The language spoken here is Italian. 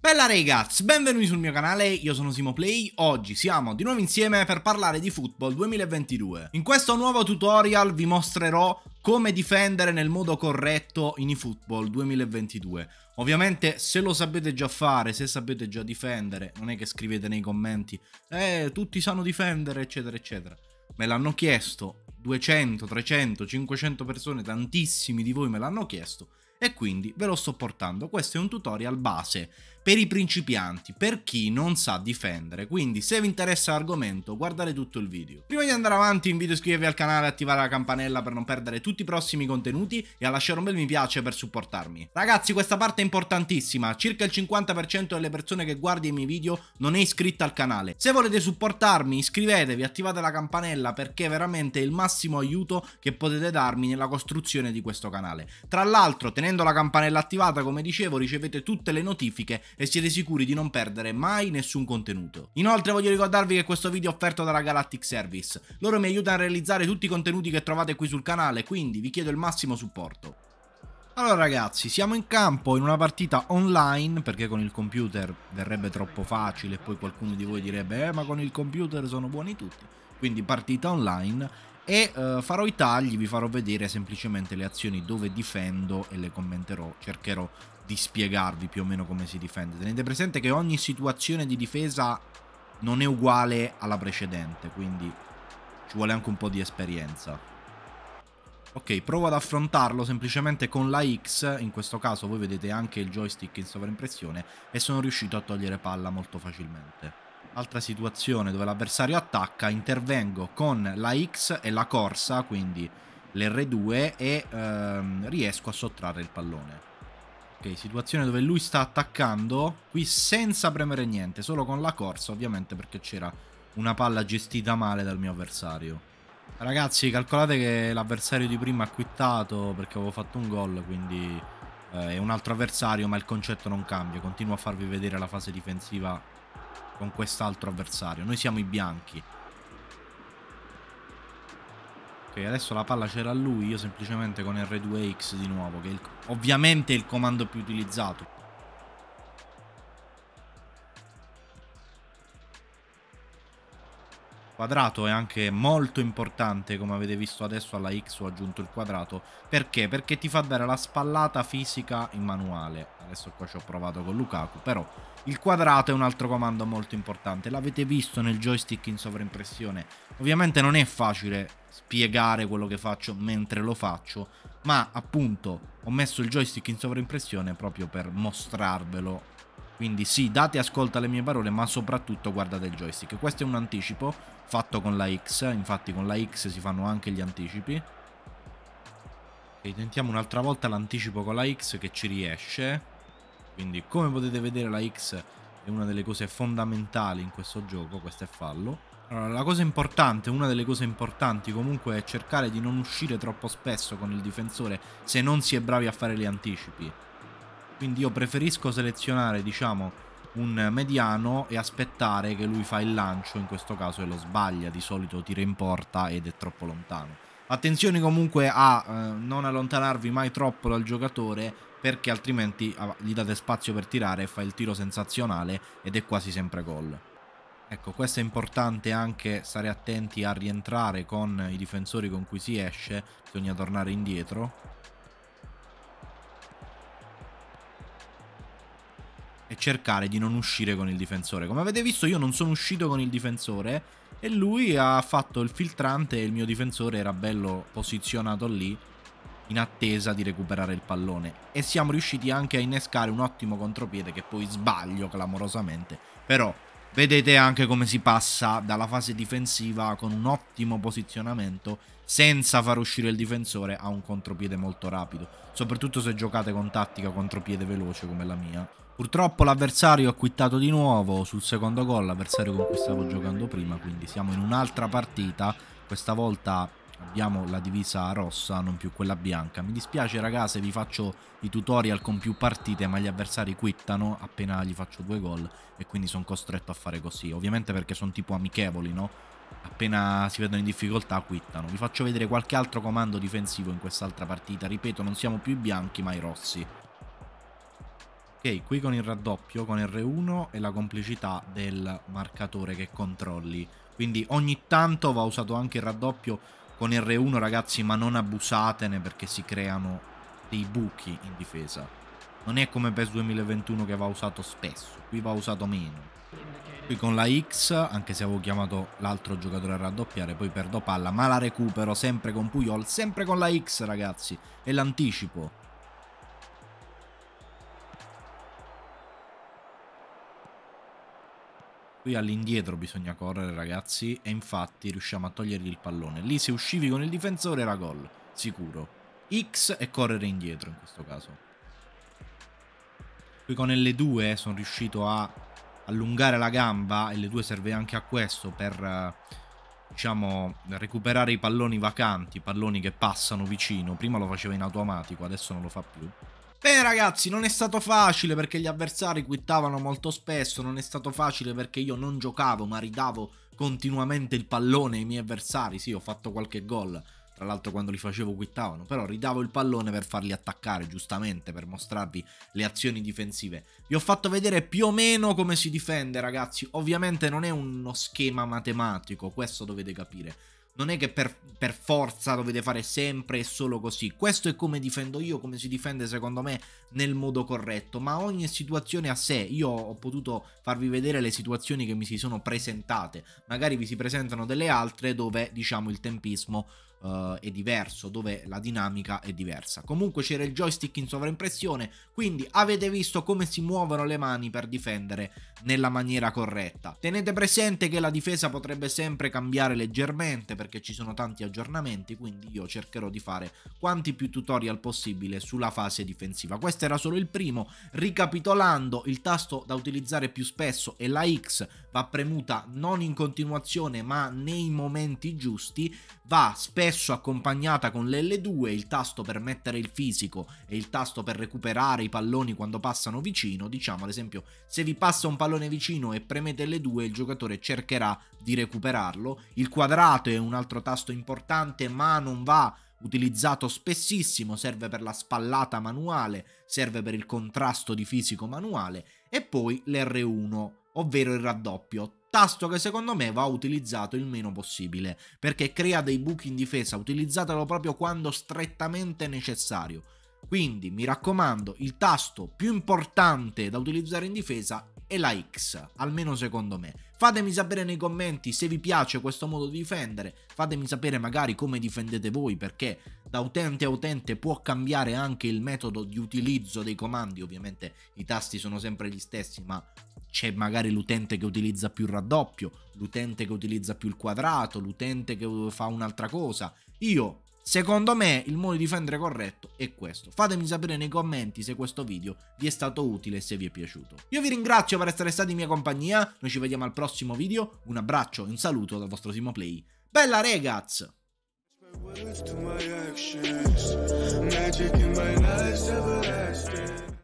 Bella ragazzi, benvenuti sul mio canale, io sono Simo Play. oggi siamo di nuovo insieme per parlare di Football 2022. In questo nuovo tutorial vi mostrerò come difendere nel modo corretto in eFootball 2022. Ovviamente se lo sapete già fare, se sapete già difendere, non è che scrivete nei commenti, eh, tutti sanno difendere, eccetera, eccetera. Me l'hanno chiesto, 200, 300, 500 persone, tantissimi di voi me l'hanno chiesto, e quindi ve lo sto portando. Questo è un tutorial base per i principianti, per chi non sa difendere, quindi se vi interessa l'argomento guardate tutto il video. Prima di andare avanti invito a iscrivervi al canale e attivare la campanella per non perdere tutti i prossimi contenuti e a lasciare un bel mi piace per supportarmi. Ragazzi questa parte è importantissima, circa il 50% delle persone che guardi i miei video non è iscritta al canale. Se volete supportarmi iscrivetevi, attivate la campanella perché è veramente il massimo aiuto che potete darmi nella costruzione di questo canale. Tra l'altro tenete Tenendo la campanella attivata, come dicevo, ricevete tutte le notifiche e siete sicuri di non perdere mai nessun contenuto. Inoltre voglio ricordarvi che questo video è offerto dalla Galactic Service. Loro mi aiutano a realizzare tutti i contenuti che trovate qui sul canale, quindi vi chiedo il massimo supporto. Allora ragazzi, siamo in campo in una partita online, perché con il computer verrebbe troppo facile, poi qualcuno di voi direbbe, eh ma con il computer sono buoni tutti. Quindi partita online e uh, farò i tagli, vi farò vedere semplicemente le azioni dove difendo e le commenterò, cercherò di spiegarvi più o meno come si difende. Tenete presente che ogni situazione di difesa non è uguale alla precedente, quindi ci vuole anche un po' di esperienza. Ok, provo ad affrontarlo semplicemente con la X, in questo caso voi vedete anche il joystick in sovraimpressione, e sono riuscito a togliere palla molto facilmente altra situazione dove l'avversario attacca, intervengo con la X e la corsa, quindi l'R2 e ehm, riesco a sottrarre il pallone. Ok, situazione dove lui sta attaccando, qui senza premere niente, solo con la corsa ovviamente perché c'era una palla gestita male dal mio avversario. Ragazzi, calcolate che l'avversario di prima ha quittato perché avevo fatto un gol, quindi eh, è un altro avversario, ma il concetto non cambia. Continuo a farvi vedere la fase difensiva con quest'altro avversario. Noi siamo i bianchi. Ok, adesso la palla c'era a lui, io semplicemente con R2X di nuovo, che è il, ovviamente è il comando più utilizzato. quadrato è anche molto importante, come avete visto adesso alla X ho aggiunto il quadrato. Perché? Perché ti fa dare la spallata fisica in manuale. Adesso qua ci ho provato con Lukaku, però il quadrato è un altro comando molto importante. L'avete visto nel joystick in sovraimpressione. Ovviamente non è facile spiegare quello che faccio mentre lo faccio, ma appunto ho messo il joystick in sovraimpressione proprio per mostrarvelo quindi sì, date ascolto alle mie parole, ma soprattutto guardate il joystick. Questo è un anticipo fatto con la X, infatti con la X si fanno anche gli anticipi. E tentiamo un'altra volta l'anticipo con la X che ci riesce. Quindi come potete vedere la X è una delle cose fondamentali in questo gioco, questo è fallo. Allora, la cosa importante, una delle cose importanti comunque è cercare di non uscire troppo spesso con il difensore se non si è bravi a fare gli anticipi. Quindi io preferisco selezionare, diciamo, un mediano e aspettare che lui fa il lancio, in questo caso e lo sbaglia, di solito tira in porta ed è troppo lontano. Attenzione comunque a eh, non allontanarvi mai troppo dal giocatore perché altrimenti ah, gli date spazio per tirare e fa il tiro sensazionale ed è quasi sempre gol. Ecco, questo è importante anche stare attenti a rientrare con i difensori con cui si esce, bisogna tornare indietro e cercare di non uscire con il difensore. Come avete visto io non sono uscito con il difensore e lui ha fatto il filtrante e il mio difensore era bello posizionato lì in attesa di recuperare il pallone e siamo riusciti anche a innescare un ottimo contropiede che poi sbaglio clamorosamente però Vedete anche come si passa dalla fase difensiva con un ottimo posizionamento senza far uscire il difensore a un contropiede molto rapido, soprattutto se giocate con tattica contropiede veloce come la mia. Purtroppo l'avversario ha quittato di nuovo sul secondo gol, l'avversario con cui stavo giocando prima, quindi siamo in un'altra partita, questa volta Abbiamo la divisa rossa, non più quella bianca. Mi dispiace se vi faccio i tutorial con più partite, ma gli avversari quittano appena gli faccio due gol e quindi sono costretto a fare così. Ovviamente perché sono tipo amichevoli, no? Appena si vedono in difficoltà quittano. Vi faccio vedere qualche altro comando difensivo in quest'altra partita. Ripeto, non siamo più i bianchi, ma i rossi. Ok, qui con il raddoppio, con R1 e la complicità del marcatore che controlli. Quindi ogni tanto va usato anche il raddoppio con R1 ragazzi ma non abusatene perché si creano dei buchi in difesa. Non è come PES 2021 che va usato spesso, qui va usato meno. Qui con la X, anche se avevo chiamato l'altro giocatore a raddoppiare, poi perdo palla, ma la recupero sempre con Puyol, sempre con la X ragazzi, e l'anticipo. Qui all'indietro bisogna correre ragazzi e infatti riusciamo a togliergli il pallone. Lì se uscivi con il difensore era gol, sicuro. X e correre indietro in questo caso. Qui con L2 sono riuscito a allungare la gamba, L2 serve anche a questo per diciamo recuperare i palloni vacanti, i palloni che passano vicino. Prima lo faceva in automatico, adesso non lo fa più. Bene ragazzi, non è stato facile perché gli avversari quittavano molto spesso, non è stato facile perché io non giocavo ma ridavo continuamente il pallone ai miei avversari, sì ho fatto qualche gol, tra l'altro quando li facevo quittavano, però ridavo il pallone per farli attaccare giustamente, per mostrarvi le azioni difensive. Vi ho fatto vedere più o meno come si difende ragazzi, ovviamente non è uno schema matematico, questo dovete capire non è che per, per, forza dovete fare sempre e solo così. Questo è come difendo io, come si difende secondo me nel modo corretto, ma ogni situazione a sé. Io ho potuto farvi vedere le situazioni che mi si sono presentate, magari vi si presentano delle altre dove diciamo il tempismo uh, è diverso, dove la dinamica è diversa. Comunque c'era il joystick in sovraimpressione, quindi avete visto come si muovono le mani per difendere nella maniera corretta. Tenete presente che la difesa potrebbe sempre cambiare leggermente perché ci sono tanti aggiornamenti, quindi io cercherò di fare quanti più tutorial possibile sulla fase difensiva. Questo era solo il primo. Ricapitolando, il tasto da utilizzare più spesso è la X, va premuta non in continuazione ma nei momenti giusti, va spesso adesso accompagnata con l'L2, il tasto per mettere il fisico e il tasto per recuperare i palloni quando passano vicino, diciamo ad esempio se vi passa un pallone vicino e premete L2 il giocatore cercherà di recuperarlo, il quadrato è un altro tasto importante ma non va utilizzato spessissimo, serve per la spallata manuale, serve per il contrasto di fisico manuale e poi l'R1 ovvero il raddoppio, Tasto che secondo me va utilizzato il meno possibile, perché crea dei buchi in difesa, utilizzatelo proprio quando strettamente necessario. Quindi mi raccomando, il tasto più importante da utilizzare in difesa è la X, almeno secondo me. Fatemi sapere nei commenti se vi piace questo modo di difendere, fatemi sapere magari come difendete voi perché da utente a utente può cambiare anche il metodo di utilizzo dei comandi, ovviamente i tasti sono sempre gli stessi ma c'è magari l'utente che utilizza più il raddoppio, l'utente che utilizza più il quadrato, l'utente che fa un'altra cosa. Io, secondo me, il modo di difendere corretto è questo. Fatemi sapere nei commenti se questo video vi è stato utile e se vi è piaciuto. Io vi ringrazio per essere stati in mia compagnia, noi ci vediamo al prossimo video, un abbraccio e un saluto dal vostro Simoplay. Bella regaz! Words to my actions, magic in my life's everlasting.